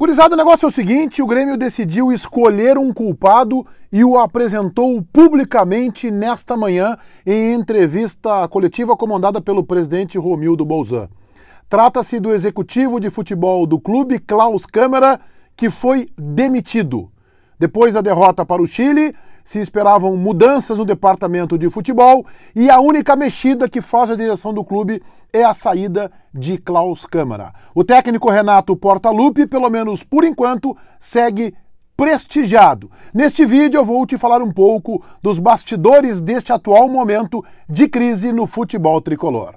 Curizado, o negócio é o seguinte: o Grêmio decidiu escolher um culpado e o apresentou publicamente nesta manhã em entrevista coletiva comandada pelo presidente Romildo Bolzan. Trata-se do executivo de futebol do clube, Klaus Câmara, que foi demitido. Depois da derrota para o Chile, se esperavam mudanças no departamento de futebol e a única mexida que faz a direção do clube é a saída de Klaus Câmara. O técnico Renato Portaluppi, pelo menos por enquanto, segue prestigiado. Neste vídeo eu vou te falar um pouco dos bastidores deste atual momento de crise no futebol tricolor.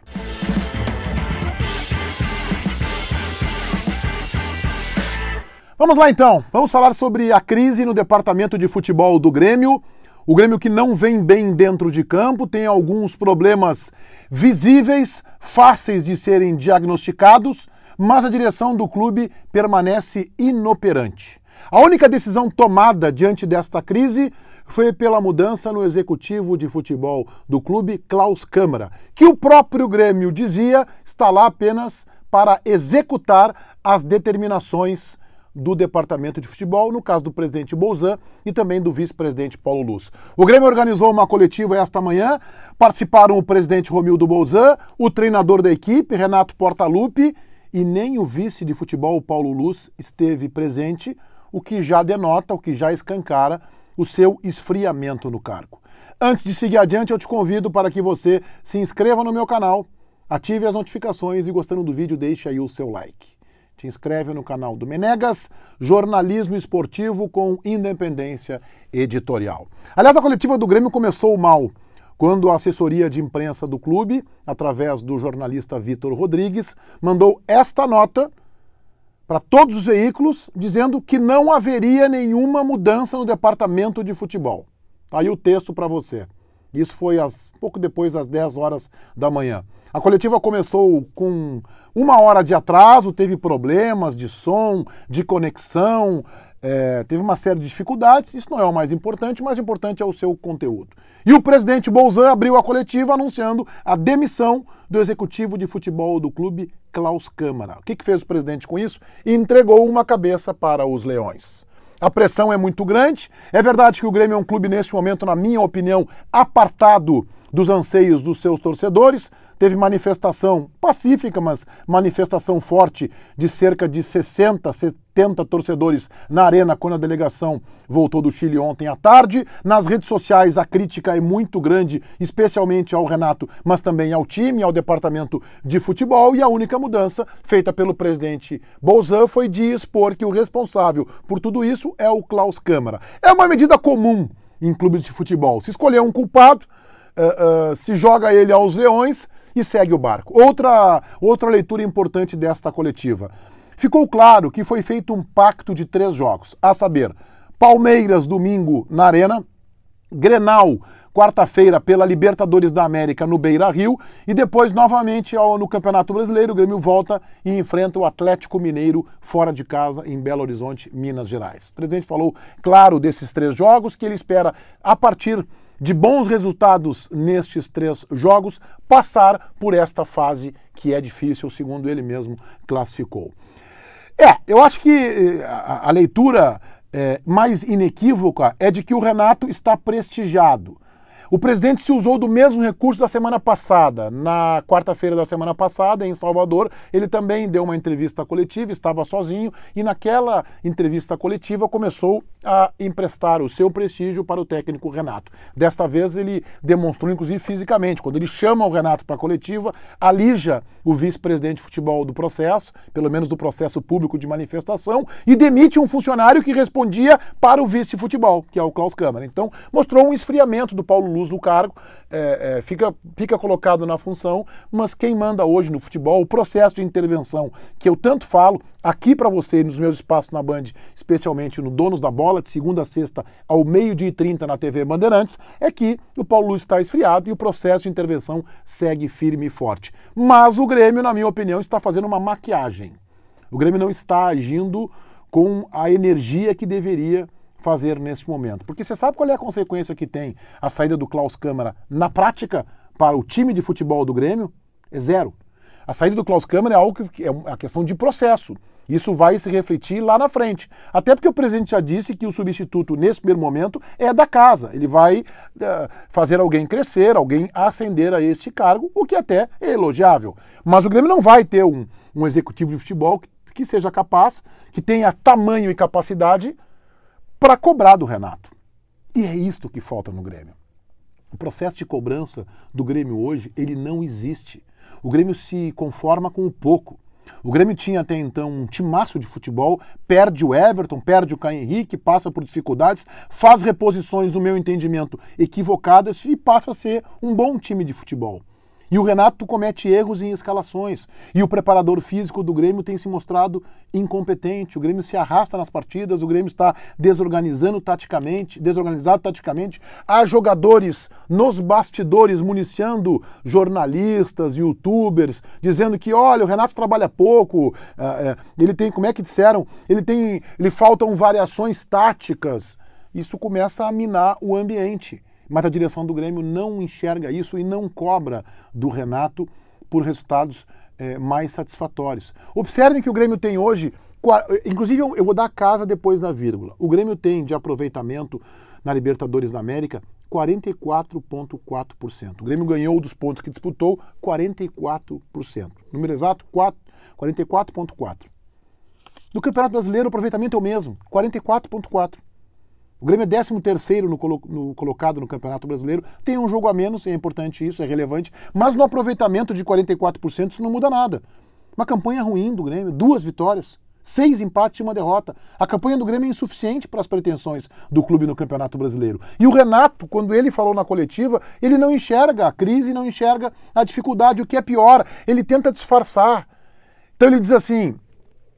Vamos lá então, vamos falar sobre a crise no departamento de futebol do Grêmio. O Grêmio que não vem bem dentro de campo, tem alguns problemas visíveis, fáceis de serem diagnosticados, mas a direção do clube permanece inoperante. A única decisão tomada diante desta crise foi pela mudança no executivo de futebol do clube, Klaus Câmara, que o próprio Grêmio dizia está lá apenas para executar as determinações do Departamento de Futebol, no caso do presidente Bolzan e também do vice-presidente Paulo Luz. O Grêmio organizou uma coletiva esta manhã, participaram o presidente Romildo Bolzan, o treinador da equipe, Renato Portaluppi, e nem o vice de futebol, Paulo Luz, esteve presente, o que já denota, o que já escancara o seu esfriamento no cargo. Antes de seguir adiante, eu te convido para que você se inscreva no meu canal, ative as notificações e gostando do vídeo, deixe aí o seu like te inscreve no canal do Menegas, jornalismo esportivo com independência editorial. Aliás, a coletiva do Grêmio começou mal, quando a assessoria de imprensa do clube, através do jornalista Vitor Rodrigues, mandou esta nota para todos os veículos, dizendo que não haveria nenhuma mudança no departamento de futebol. Está aí o texto para você. Isso foi às, pouco depois das 10 horas da manhã. A coletiva começou com uma hora de atraso, teve problemas de som, de conexão, é, teve uma série de dificuldades. Isso não é o mais importante, o mais importante é o seu conteúdo. E o presidente Bolzan abriu a coletiva anunciando a demissão do executivo de futebol do clube, Klaus Câmara. O que, que fez o presidente com isso? Entregou uma cabeça para os leões a pressão é muito grande. É verdade que o Grêmio é um clube, neste momento, na minha opinião, apartado dos anseios dos seus torcedores. Teve manifestação pacífica, mas manifestação forte de cerca de 60, 70 torcedores na arena quando a delegação voltou do Chile ontem à tarde. Nas redes sociais a crítica é muito grande, especialmente ao Renato, mas também ao time, ao departamento de futebol. E a única mudança feita pelo presidente Bolzan foi de expor que o responsável por tudo isso é o Klaus Câmara. É uma medida comum em clubes de futebol. Se escolher um culpado, uh, uh, se joga ele aos leões e segue o barco. Outra, outra leitura importante desta coletiva. Ficou claro que foi feito um pacto de três jogos, a saber, Palmeiras domingo na Arena, Grenal quarta-feira pela Libertadores da América no Beira-Rio e depois novamente no Campeonato Brasileiro, o Grêmio volta e enfrenta o Atlético Mineiro fora de casa em Belo Horizonte, Minas Gerais. O presidente falou claro desses três jogos que ele espera a partir de bons resultados nestes três jogos passar por esta fase que é difícil, segundo ele mesmo classificou. É, eu acho que eh, a, a leitura é, mais inequívoca é de que o Renato está prestigiado. O presidente se usou do mesmo recurso da semana passada. Na quarta-feira da semana passada, em Salvador, ele também deu uma entrevista coletiva, estava sozinho, e naquela entrevista coletiva começou a emprestar o seu prestígio para o técnico Renato. Desta vez ele demonstrou, inclusive fisicamente, quando ele chama o Renato para a coletiva, alija o vice-presidente de futebol do processo, pelo menos do processo público de manifestação, e demite um funcionário que respondia para o vice-futebol, que é o Klaus Câmara. Então, mostrou um esfriamento do Paulo Lula do cargo, é, é, fica, fica colocado na função, mas quem manda hoje no futebol, o processo de intervenção que eu tanto falo aqui para você nos meus espaços na Band, especialmente no Donos da Bola, de segunda a sexta ao meio-dia e trinta na TV Bandeirantes, é que o Paulo Luiz está esfriado e o processo de intervenção segue firme e forte. Mas o Grêmio, na minha opinião, está fazendo uma maquiagem. O Grêmio não está agindo com a energia que deveria fazer neste momento. Porque você sabe qual é a consequência que tem a saída do Klaus Câmara na prática para o time de futebol do Grêmio? É zero. A saída do Klaus Câmara é algo que é uma é questão de processo. Isso vai se refletir lá na frente. Até porque o presidente já disse que o substituto, nesse primeiro momento, é da casa. Ele vai uh, fazer alguém crescer, alguém ascender a este cargo, o que até é elogiável. Mas o Grêmio não vai ter um, um executivo de futebol que, que seja capaz, que tenha tamanho e capacidade para cobrar do Renato. E é isto que falta no Grêmio. O processo de cobrança do Grêmio hoje, ele não existe. O Grêmio se conforma com o pouco. O Grêmio tinha até então um timaço de futebol, perde o Everton, perde o Caio Henrique, passa por dificuldades, faz reposições, no meu entendimento, equivocadas e passa a ser um bom time de futebol. E o Renato comete erros em escalações. E o preparador físico do Grêmio tem se mostrado incompetente. O Grêmio se arrasta nas partidas, o Grêmio está desorganizando taticamente, desorganizado taticamente. Há jogadores nos bastidores municiando jornalistas, youtubers, dizendo que, olha, o Renato trabalha pouco, ah, é, ele tem, como é que disseram? Ele tem, ele faltam variações táticas. Isso começa a minar o ambiente. Mas a direção do Grêmio não enxerga isso e não cobra do Renato por resultados é, mais satisfatórios. Observem que o Grêmio tem hoje, inclusive eu vou dar a casa depois da vírgula. O Grêmio tem de aproveitamento na Libertadores da América 44,4%. O Grêmio ganhou dos pontos que disputou 44%. Número exato, 44,4%. No Campeonato Brasileiro, o aproveitamento é o mesmo, 44,4%. O Grêmio é 13 no, colo no, colocado no Campeonato Brasileiro, tem um jogo a menos, é importante isso, é relevante, mas no aproveitamento de 44% isso não muda nada. Uma campanha ruim do Grêmio, duas vitórias, seis empates e uma derrota. A campanha do Grêmio é insuficiente para as pretensões do clube no Campeonato Brasileiro. E o Renato, quando ele falou na coletiva, ele não enxerga a crise, não enxerga a dificuldade, o que é pior, ele tenta disfarçar. Então ele diz assim: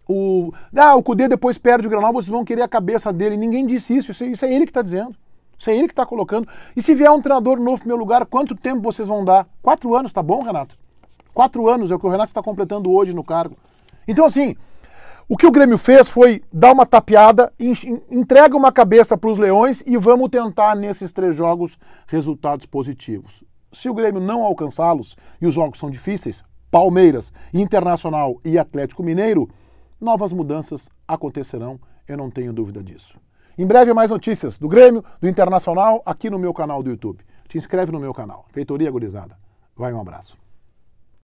o, ah, o Cudê depois perde o Granal, vocês vão querer a cabeça dele. Ninguém disse isso, isso, é, isso é ele que está dizendo. Isso é ele que está colocando. E se vier um treinador novo no meu lugar, quanto tempo vocês vão dar? Quatro anos, tá bom, Renato? Quatro anos é o que o Renato está completando hoje no cargo. Então, assim, o que o Grêmio fez foi dar uma tapeada, entrega uma cabeça para os Leões e vamos tentar nesses três jogos resultados positivos. Se o Grêmio não alcançá-los, e os jogos são difíceis, Palmeiras, Internacional e Atlético Mineiro, novas mudanças acontecerão, eu não tenho dúvida disso. Em breve mais notícias do Grêmio, do Internacional, aqui no meu canal do YouTube. Te inscreve no meu canal. Feitoria Gurizada. Vai um abraço.